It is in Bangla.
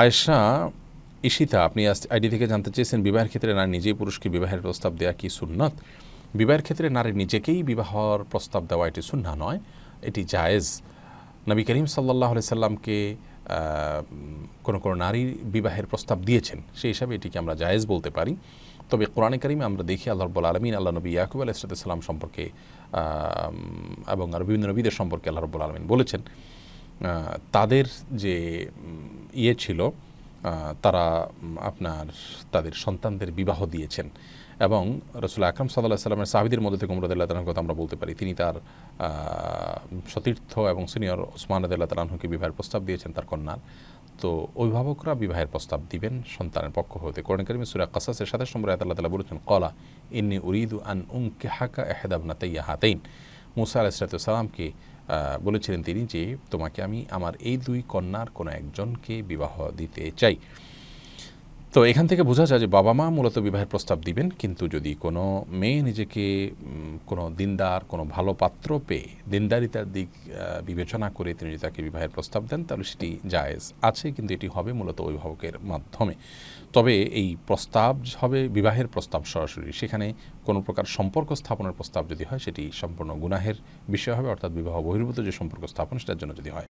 আয়সা ইশিতা আপনি আইডি থেকে জানতে চেয়েছেন বিবাহের ক্ষেত্রে নারী নিজেই পুরুষকে বিবাহের প্রস্তাব দেওয়া কি সুন্নত বিবাহের ক্ষেত্রে নারী নিজেকেই বিবাহর প্রস্তাব দেওয়া এটি সুন্না নয় এটি জায়েজ নবী করিম সাল্লাহ সাল্লামকে কোনো কোনো নারী বিবাহের প্রস্তাব দিয়েছেন সেই হিসাবে এটিকে আমরা জায়েজ বলতে পারি তবে কোরআনে কারিমে আমরা দেখি আল্লাহ রব্বুল আলমিন আল্লাহ নবী ইয়াকুব সাল্লাম সম্পর্কে এবং আর বিভিন্ন নবীদের সম্পর্কে আল্লাহ রব্বুল আলমিন বলেছেন তাদের যে ইয়ে ছিল তারা আপনার তাদের সন্তানদের বিবাহ দিয়েছেন এবং রসুল আকরম সাল্লাহ সাল্লামের সাহাবিদের মধ্যে থেকে উমরাদ আল্লাহ কথা আমরা বলতে পারি তিনি তার সতীর্থ এবং সিনিয়র ওসমান আদাল্লাহ তালাহুকে বিবাহের প্রস্তাব দিয়েছেন তার কন্যার তো অভিভাবকরা বিবাহের প্রস্তাব দিবেন সন্তানের পক্ষ হতে কোরআন করিম সুরা কাসাসের সাথে নম্বরে আল্লাহ তালা বলেছেন কলা ইন্নি উরিদু আন উং কে হাকা এহেদাবনা তাইয়া হাতেইন মুসা আলাহিসাতামকে বলেছিলেন তিনি যে তোমাকে আমি আমার এই দুই কন্যার কোনো একজনকে বিবাহ দিতে চাই তো এখান থেকে বোঝা যায় যে বাবা মা মূলত বিবাহের প্রস্তাব দিবেন কিন্তু যদি কোনো মেয়ে নিজেকে কোনো দিনদার কোনো ভালো পাত্র পেয়ে দিনদারিতার দিক বিবেচনা করে তিনি যদি তাকে বিবাহের প্রস্তাব দেন তাহলে সেটি জায়েজ আছে কিন্তু এটি হবে মূলত অভিভাবকের মাধ্যমে তবে এই প্রস্তাব হবে বিবাহের প্রস্তাব সরাসরি সেখানে কোনো প্রকার সম্পর্ক স্থাপনের প্রস্তাব যদি হয় সেটি সম্পূর্ণ গুনাহের বিষয় হবে অর্থাৎ বিবাহ বহির্ভূত যে সম্পর্ক স্থাপন সেটার জন্য যদি হয়